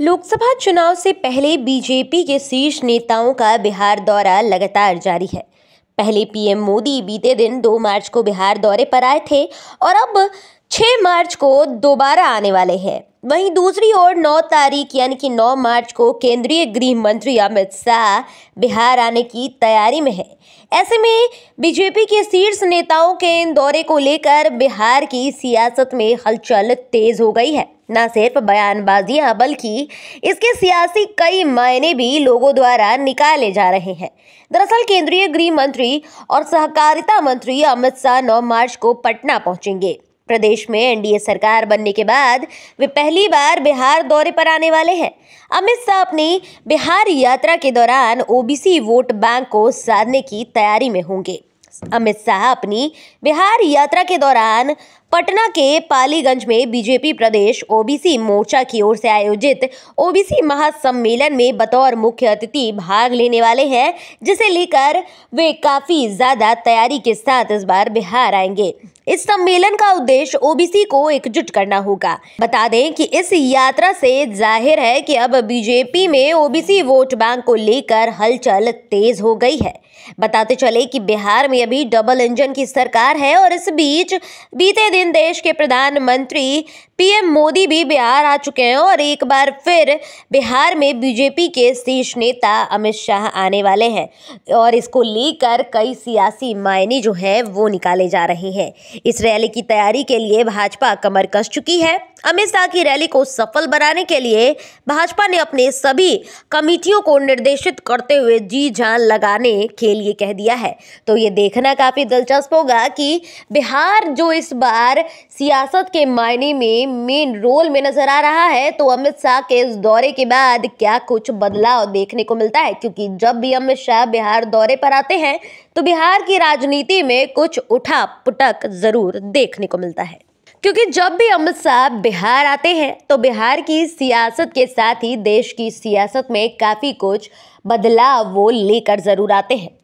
लोकसभा चुनाव से पहले बीजेपी के शीर्ष नेताओं का बिहार दौरा लगातार जारी है पहले पीएम मोदी बीते दिन 2 मार्च को बिहार दौरे पर आए थे और अब 6 मार्च को दोबारा आने वाले हैं वहीं दूसरी ओर 9 तारीख यानी कि 9 मार्च को केंद्रीय गृह मंत्री अमित शाह बिहार आने की तैयारी में है ऐसे में बीजेपी के शीर्ष नेताओं के इन दौरे को लेकर बिहार की सियासत में हलचल तेज हो गई है न सिर्फ बयानबाजियां बल्कि इसके सियासी कई मायने भी लोगों द्वारा निकाले जा रहे हैं दरअसल केंद्रीय गृह मंत्री और सहकारिता मंत्री अमित शाह नौ मार्च को पटना पहुंचेंगे प्रदेश में एनडीए सरकार बनने के बाद वे पहली बार बिहार दौरे पर आने वाले हैं अमित शाह अपनी बिहार यात्रा के दौरान ओबीसी वोट बैंक को साधने की तैयारी में होंगे अमित शाह अपनी बिहार यात्रा के दौरान पटना के पालीगंज में बीजेपी प्रदेश ओबीसी मोर्चा की ओर से आयोजित ओबीसी महासम्मेलन में बतौर मुख्य अतिथि भाग लेने वाले हैं जिसे लेकर वे काफ़ी ज़्यादा तैयारी के साथ इस बार बिहार आएंगे इस सम्मेलन का उद्देश्य ओबीसी को एकजुट करना होगा बता दें कि इस यात्रा से जाहिर है कि अब बीजेपी में ओबीसी वोट बैंक को लेकर हलचल तेज हो गई है बताते चले कि बिहार में अभी डबल इंजन की सरकार है और इस बीच बीते दिन दिन देश के प्रधानमंत्री पीएम मोदी भी बिहार आ चुके हैं और एक बार फिर बिहार में बीजेपी के शीर्ष नेता अमित शाह आने वाले हैं और इसको लेकर कई सियासी मायने जो हैं वो निकाले जा रहे हैं इस रैली की तैयारी के लिए भाजपा कमर कस चुकी है अमित शाह की रैली को सफल बनाने के लिए भाजपा ने अपने सभी कमेटियों को निर्देशित करते हुए जी जान लगाने के लिए कह दिया है तो ये देखना काफ़ी दिलचस्प होगा कि बिहार जो इस बार सियासत के मायने में मेन रोल में नजर आ रहा है तो अमित शाह के इस दौरे के बाद क्या कुछ बदलाव देखने को मिलता है क्योंकि जब भी अमित शाह बिहार दौरे पर आते हैं तो बिहार की राजनीति में कुछ उठा पुटक जरूर देखने को मिलता है क्योंकि जब भी अमित शाह बिहार आते हैं तो बिहार की सियासत के साथ ही देश की सियासत में काफ़ी कुछ बदलाव वो लेकर ज़रूर आते हैं